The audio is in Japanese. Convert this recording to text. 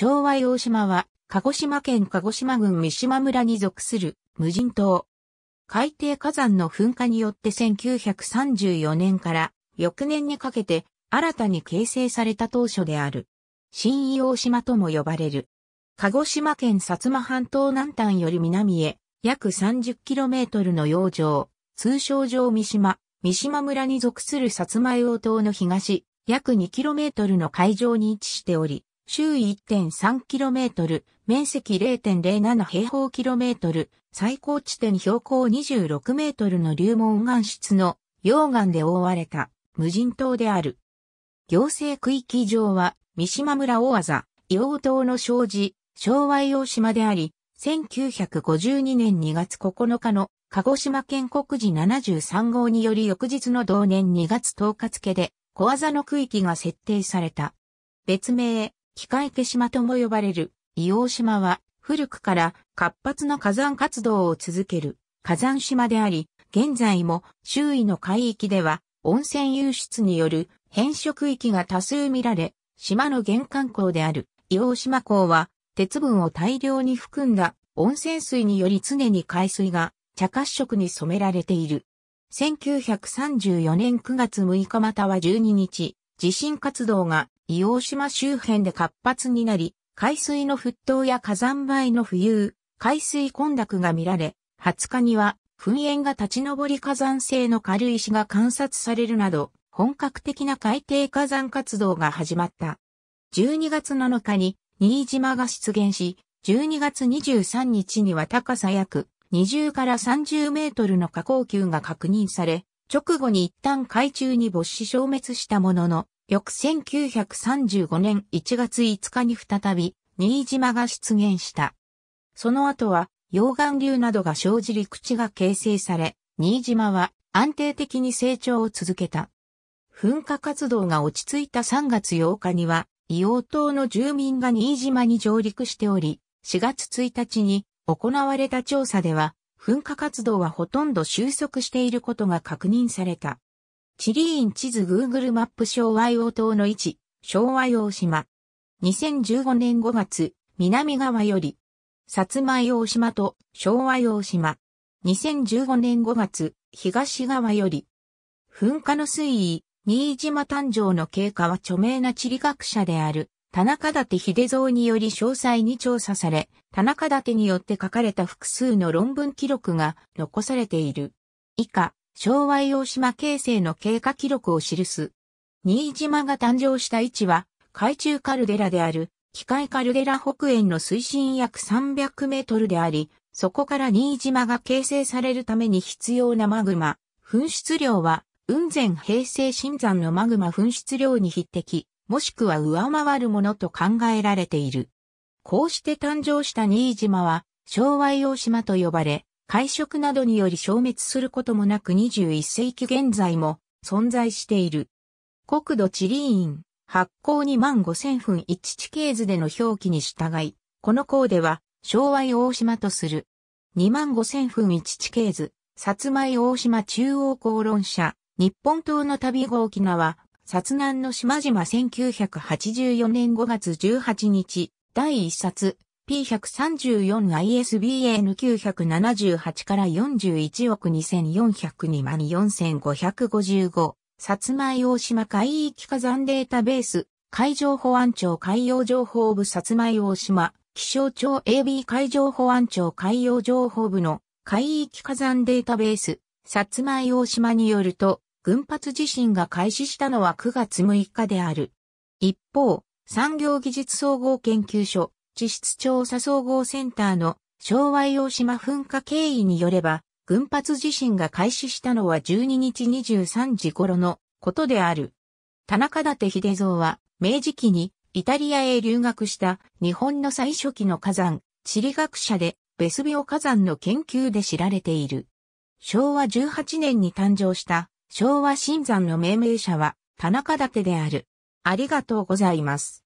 昭和洋島は、鹿児島県鹿児島郡三島村に属する無人島。海底火山の噴火によって1934年から翌年にかけて新たに形成された当初である。新伊黄島とも呼ばれる。鹿児島県薩摩半島南端より南へ約 30km の洋上、通称上三島、三島村に属する薩摩洋島の東、約 2km の海上に位置しており、周囲 1.3km、面積0.07平方キロメートル、最高地点標高26メートルの流門岩質の溶岩で覆われた無人島である。行政区域上は三島村大技、硫黄島の障子、昭和洋島であり、1952年2月9日の鹿児島県国寺73号により翌日の同年2月10日付で小技の区域が設定された。別名、機械化島とも呼ばれる硫黄島は古くから活発な火山活動を続ける火山島であり、現在も周囲の海域では温泉湧出による変色域が多数見られ、島の玄関港である硫黄島港は鉄分を大量に含んだ温泉水により常に海水が茶褐色に染められている。1934年9月6日または12日、地震活動が伊黄島周辺で活発になり、海水の沸騰や火山灰の浮遊、海水混濁が見られ、20日には噴煙が立ち上り火山性の軽石が観察されるなど、本格的な海底火山活動が始まった。12月7日に新島が出現し、12月23日には高さ約20から30メートルの下降球が確認され、直後に一旦海中に没死消滅したものの、翌1935年1月5日に再び、新島が出現した。その後は、溶岩流などが生じ陸地が形成され、新島は安定的に成長を続けた。噴火活動が落ち着いた3月8日には、硫黄島の住民が新島に上陸しており、4月1日に行われた調査では、噴火活動はほとんど収束していることが確認された。地理院地図 Google マップ昭和用島の位置、昭和洋島。2015年5月、南側より、薩摩洋島と昭和洋島。2015年5月、東側より、噴火の水位、新島誕生の経過は著名な地理学者である、田中立秀蔵により詳細に調査され、田中立によって書かれた複数の論文記録が残されている。以下、昭和洋島形成の経過記録を記す。新島が誕生した位置は、海中カルデラである、機械カルデラ北縁の水深約300メートルであり、そこから新島が形成されるために必要なマグマ、噴出量は、雲仙平成新山のマグマ噴出量に匹敵、もしくは上回るものと考えられている。こうして誕生した新島は、昭和洋島と呼ばれ、会食などにより消滅することもなく21世紀現在も存在している。国土地理院発行2万5000分1地形図での表記に従い、この項では昭和大島とする。2万5000分1地形図、薩米大島中央公論社、日本島の旅後沖縄、薩南の島々1984年5月18日、第1冊、P134ISBN978 から41億2402万4555、薩摩大島海域火山データベース、海上保安庁海洋情報部薩摩大島、気象庁 AB 海上保安庁海洋情報部の海域火山データベース、薩摩大島によると、群発地震が開始したのは9月6日である。一方、産業技術総合研究所、地質調査総合センターの昭和洋島噴火経緯によれば、群発地震が開始したのは12日23時頃のことである。田中立秀蔵は、明治期にイタリアへ留学した日本の最初期の火山、地理学者で、ベスビオ火山の研究で知られている。昭和18年に誕生した昭和新山の命名者は田中立である。ありがとうございます。